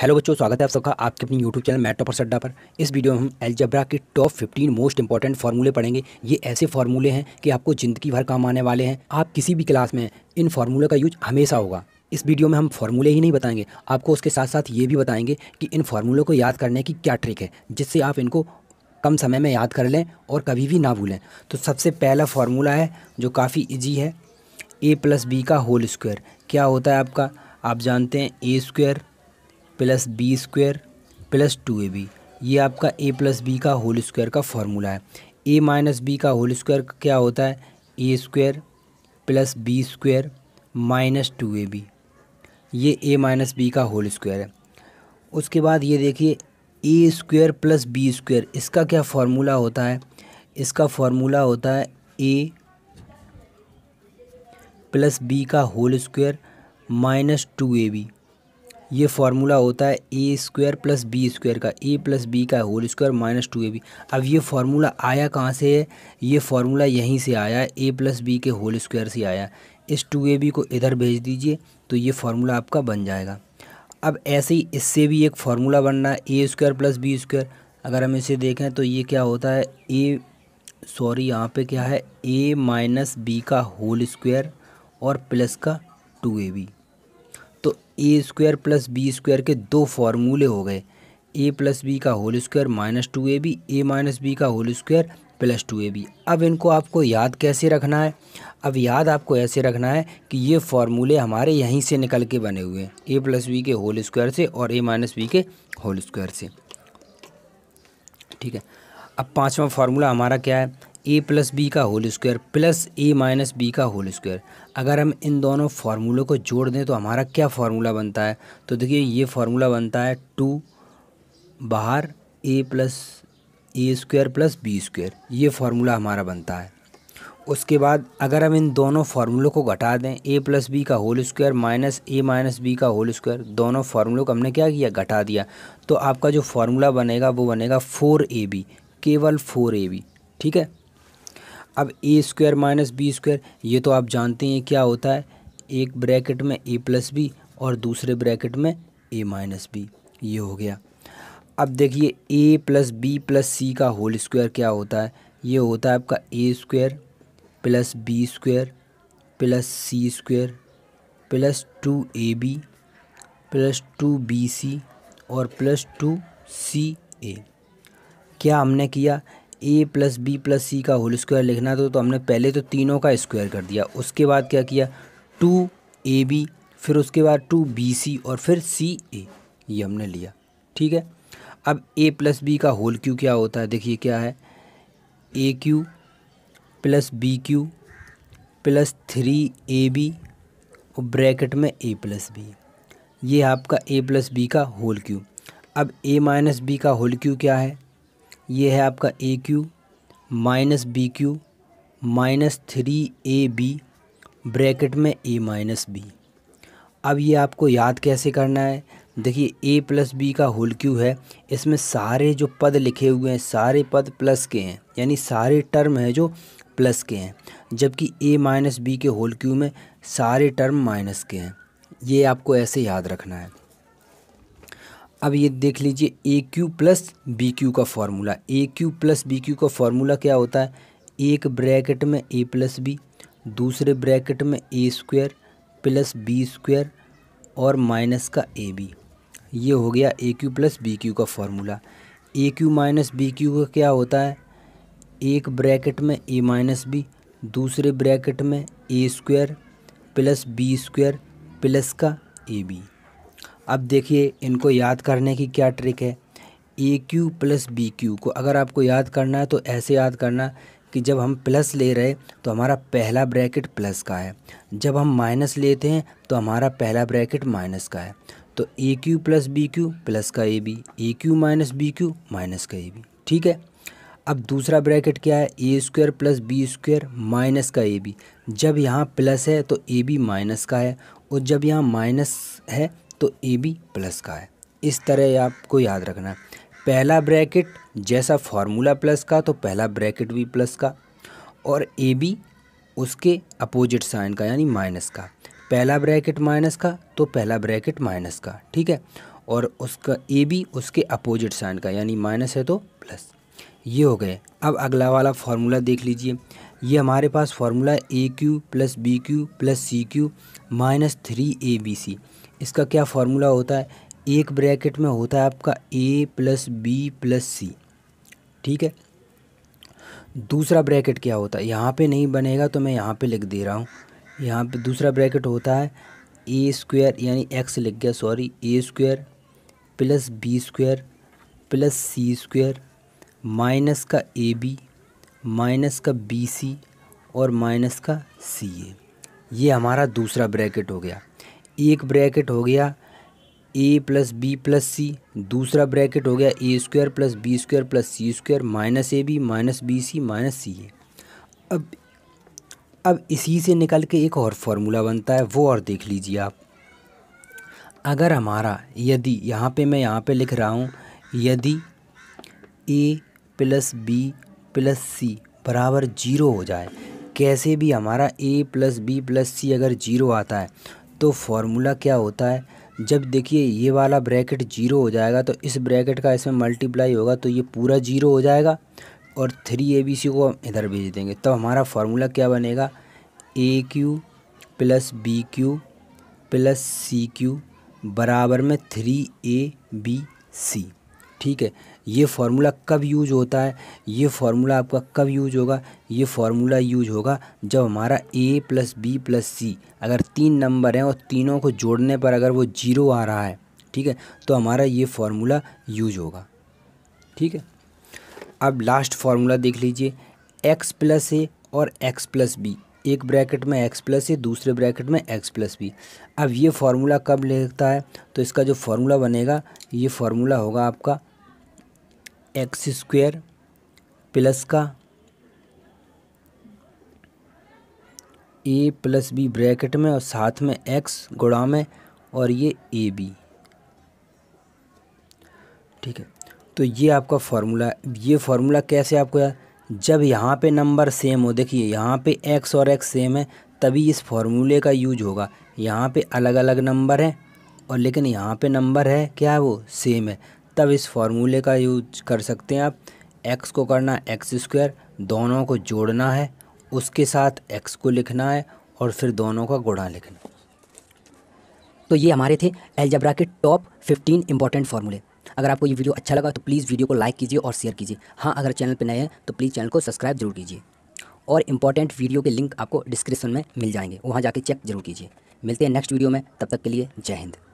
hello बच्चों स्वागत है आप सबका आपके अपने यूट्यूब चैनल मैट टॉपर सड्डा पर इस वीडियो में हम एलजब्रा के टॉप 15 मोस्ट इंपॉर्टेंट फार्मूले पढ़ेंगे ये ऐसे फार्मूले हैं कि आपको ज़िंदगी भर काम आने वाले हैं आप किसी भी क्लास में इन फार्मूले का यूज हमेशा होगा इस वीडियो में हम फार्मूले ही नहीं बताएंगे आपको उसके साथ साथ ये भी बताएंगे कि इन फार्मूलों को याद करने की क्या ट्रिक है जिससे आप इनको कम समय में याद कर लें और कभी भी ना भूलें तो सबसे पहला फार्मूला है जो काफ़ी ईजी है ए प्लस बी का होल स्क्वायर क्या होता है आपका आप जानते हैं A square plus B square plus two A B ये आपका ए प्लस बी का होल स्क्वायर का फॉर्मूला है ए माइनस बी का होल स्क्वायर क्या होता है A square plus B square minus two A B ये ए माइनस बी का होल स्क्वायर है उसके बाद ये देखिए A square plus B square इसका क्या फार्मूला होता है इसका फार्मूला होता है ए प्लस बी का whole square minus two A B ये फार्मूला होता है A square plus B square का ए प्लस बी का whole square minus two A B अब ये फार्मूला आया कहाँ से है ये फार्मूला यहीं से आया है ए प्लस बी के होल स्क्वायर से आया इस टू ए बी को इधर भेज दीजिए तो ये फार्मूला आपका बन जाएगा अब ऐसे ही इससे भी एक फार्मूला बनना है A square plus B square अगर हम इसे देखें तो ये क्या होता है ए सॉरी यहाँ पर क्या है ए माइनस बी का होल स्क्वायर और प्लस का टू ए बी तो A square plus B square के दो फार्मूले हो गए ए प्लस बी का whole square minus two A B A minus B का whole square plus two A B अब इनको आपको याद कैसे रखना है अब याद आपको ऐसे रखना है कि ये फार्मूले हमारे यहीं से निकल के बने हुए हैं ए प्लस बी के होल स्क्वायर से और ए माइनस बी के होल स्क्वायर से ठीक है अब पाँचवा फार्मूला हमारा क्या है ए प्लस बी का whole square plus A minus B का होल स्क्वायर अगर हम इन दोनों फार्मूलों को जोड़ दें तो हमारा क्या फार्मूला बनता है तो देखिए ये फार्मूला बनता है टू बाहर A plus A square plus B square ये फार्मूला हमारा बनता है उसके बाद अगर हम इन दोनों फार्मूलों को घटा दें ए प्लस बी का whole square minus A minus B का होल स्क्वायर दोनों फार्मूलों को हमने क्या किया घटा दिया तो आपका जो फार्मूला बनेगा वो बनेगा फोर ए बी केवल फोर ए बी ठीक है अब A square minus B square ये तो आप जानते हैं क्या होता है एक ब्रैकेट में ए प्लस बी और दूसरे ब्रैकेट में ए माइनस बी ये हो गया अब देखिए A plus B plus C का होल स्क्वायर क्या होता है ये होता है आपका A square plus B square plus C square plus two A B plus two B C और प्लस टू सी ए क्या हमने किया A plus B plus C का होल स्क्वायर लिखना था तो हमने पहले तो तीनों का स्क्वायर कर दिया उसके बाद क्या किया टू ए बी फिर उसके बाद टू बी सी और फिर सी ए ये हमने लिया ठीक है अब ए प्लस बी का होल क्यू क्या होता है देखिए क्या है A cube plus B cube plus three A B और ब्रैकेट में ए प्लस बी ये आपका ए प्लस बी का होल क्यू अब ए माइनस बी का होल क्यू क्या है ये है आपका A cube minus B cube minus three A B bracket में ए माइनस बी अब ये आपको याद कैसे करना है देखिए ए प्लस बी का होल क्यू है इसमें सारे जो पद लिखे हुए हैं सारे पद प्लस के हैं यानी सारे टर्म हैं जो प्लस के हैं जबकि ए माइनस बी के होल क्यू में सारे टर्म माइनस के हैं ये आपको ऐसे याद रखना है अब ये देख लीजिए A cube plus B cube का formula A cube plus B cube का फार्मूला क्या होता है एक ब्रैकेट में ए प्लस बी दूसरे ब्रैकेट में A square plus B square और माइनस का ए बी ये हो गया A cube plus B cube का formula A cube minus B cube का क्या होता है एक ब्रैकेट में ए माइनस बी दूसरे ब्रैकेट में A square plus B square plus का ए बी अब देखिए इनको याद करने की क्या ट्रिक है A cube plus B cube को अगर आपको याद करना है तो ऐसे याद करना कि जब हम प्लस ले रहे तो हमारा पहला ब्रैकेट प्लस का है जब हम माइनस लेते हैं तो हमारा पहला ब्रैकेट माइनस का है तो A cube plus B cube plus का A B A cube minus B cube minus का ए बी ठीक है अब दूसरा ब्रैकेट क्या है A square plus B square minus का ए बी जब यहाँ प्लस है तो ए बी माइनस का है और जब यहाँ माइनस है तो ए बी प्लस का है इस तरह आपको याद रखना है पहला ब्रैकेट जैसा फार्मूला प्लस का तो पहला ब्रैकेट भी प्लस का और ए बी उसके अपोजिट साइन का यानी माइनस का पहला ब्रैकेट माइनस का तो पहला ब्रैकेट माइनस का ठीक है और उसका ए बी उसके अपोजिट साइन का यानी माइनस है तो प्लस ये हो गए अब अगला वाला फार्मूला देख लीजिए ये हमारे पास formula A cube plus B cube plus C cube minus three A B C इसका क्या फार्मूला होता है एक ब्रैकेट में होता है आपका A plus B plus C ठीक है दूसरा ब्रैकेट क्या होता है यहाँ पे नहीं बनेगा तो मैं यहाँ पे लिख दे रहा हूँ यहाँ पे दूसरा ब्रैकेट होता है ए स्क्वायर यानी एक्स लिख गया sorry A square plus B square plus C square minus का ए बी माइनस का बी सी और माइनस का सी ए ये हमारा दूसरा ब्रैकेट हो गया एक ब्रैकेट हो गया A plus B plus C दूसरा ब्रैकेट हो गया A square plus B square plus C square minus A B minus B C minus C A अब अब इसी से निकल के एक और फार्मूला बनता है वो और देख लीजिए आप अगर हमारा यदि यहाँ पे मैं यहाँ पे लिख रहा हूँ यदि A plus B plus C बराबर जीरो हो जाए कैसे भी हमारा A plus B plus C अगर जीरो आता है तो फार्मूला क्या होता है जब देखिए ये वाला ब्रैकेट जीरो हो जाएगा तो इस ब्रैकेट का इसमें मल्टीप्लाई होगा तो ये पूरा जीरो हो जाएगा और थ्री ए बी सी को हम इधर भेज देंगे तब तो हमारा फार्मूला क्या बनेगा A cube plus B cube plus C cube बराबर में थ्री ए बी सी ठीक है ये फार्मूला कब यूज होता है ये फार्मूला आपका कब यूज होगा ये फार्मूला यूज होगा जब हमारा A plus B plus C अगर तीन नंबर हैं और तीनों को जोड़ने पर अगर वो जीरो आ रहा है ठीक है तो हमारा ये फार्मूला यूज होगा ठीक है अब लास्ट फार्मूला देख लीजिए एक्स प्लस ए और एक्स प्लस बी एक ब्रैकेट में एक्स प्लस ए दूसरे ब्रैकेट में एक्स प्लस बी अब ये फार्मूला कब लिखता है तो इसका जो फार्मूला बनेगा ये फार्मूला होगा आपका एक्स स्क्वेयर प्लस का ए प्लस बी ब्रैकेट में और साथ में एक्स गुड़ा में और ये ए बी ठीक है तो ये आपका फार्मूला ये फार्मूला कैसे आपको यार जब यहाँ पे नंबर सेम हो देखिए यहाँ पे एक्स और एक्स सेम है तभी इस फॉर्मूले का यूज होगा यहाँ पे अलग अलग नंबर है और लेकिन यहाँ पे नंबर है क्या है वो सेम है तब इस फार्मूले का यूज कर सकते हैं आप एक्स को करना एक्स स्क्वायर दोनों को जोड़ना है उसके साथ एक्स को लिखना है और फिर दोनों का गुणा लिखना तो ये हमारे थे एलजबरा के टॉप फिफ्टीन इंपॉर्टेंट फार्मूले अगर आपको ये वीडियो अच्छा लगा तो प्लीज़ वीडियो को लाइक कीजिए और शेयर कीजिए हाँ अगर चैनल पर नए हैं तो प्लीज़ चैनल को सब्सक्राइब जरूर कीजिए और इंपॉर्टेंट वीडियो के लिंक आपको डिस्क्रिप्शन में मिल जाएंगे वहाँ जाके चेक जरूर कीजिए मिलते हैं नेक्स्ट वीडियो में तब तक के लिए जय हिंद